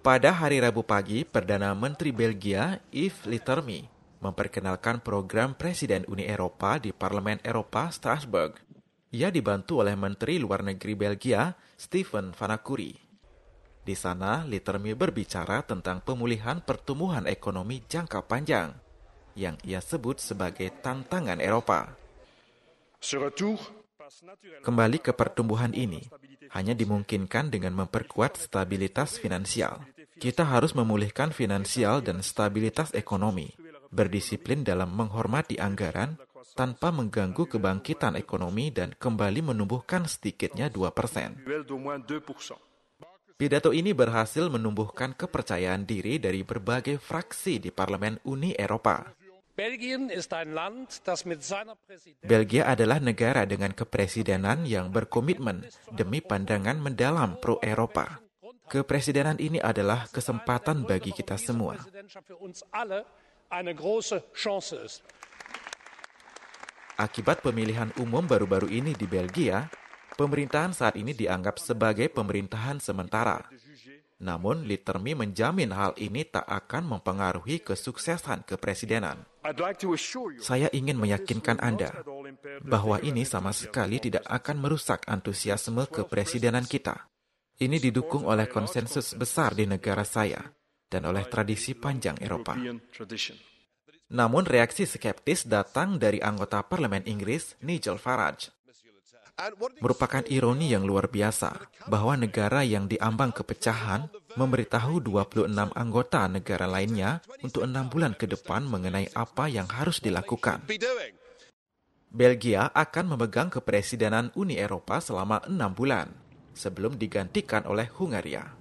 Pada hari Rabu pagi, Perdana Menteri Belgia Yves Leterme memperkenalkan program Presiden Uni Eropa di Parlemen Eropa Strasbourg. Ia dibantu oleh Menteri Luar Negeri Belgia Stephen Vanakuri. Di sana, Leterme berbicara tentang pemulihan pertumbuhan ekonomi jangka panjang yang ia sebut sebagai tantangan Eropa. Ce retour Kembali ke pertumbuhan ini hanya dimungkinkan dengan memperkuat stabilitas finansial. Kita harus memulihkan finansial dan stabilitas ekonomi, berdisiplin dalam menghormati anggaran tanpa mengganggu kebangkitan ekonomi dan kembali menumbuhkan sedikitnya 2 persen. Pidato ini berhasil menumbuhkan kepercayaan diri dari berbagai fraksi di Parlemen Uni Eropa. Belgia adalah negara dengan kepresidenan yang berkomitmen demi pandangan mendalam pro-Eropa. Kepresidenan ini adalah kesempatan bagi kita semua. Akibat pemilihan umum baru-baru ini di Belgia, pemerintahan saat ini dianggap sebagai pemerintahan sementara. Namun, Litermi menjamin hal ini tak akan mempengaruhi kesuksesan kepresidenan. Saya ingin meyakinkan Anda bahwa ini sama sekali tidak akan merusak antusiasme kepresidenan kita. Ini didukung oleh konsensus besar di negara saya dan oleh tradisi panjang Eropa. Namun reaksi skeptis datang dari anggota parlemen Inggris Nigel Farage Merupakan ironi yang luar biasa bahwa negara yang diambang kepecahan memberitahu 26 anggota negara lainnya untuk enam bulan ke depan mengenai apa yang harus dilakukan. Belgia akan memegang kepresidenan Uni Eropa selama enam bulan sebelum digantikan oleh Hungaria.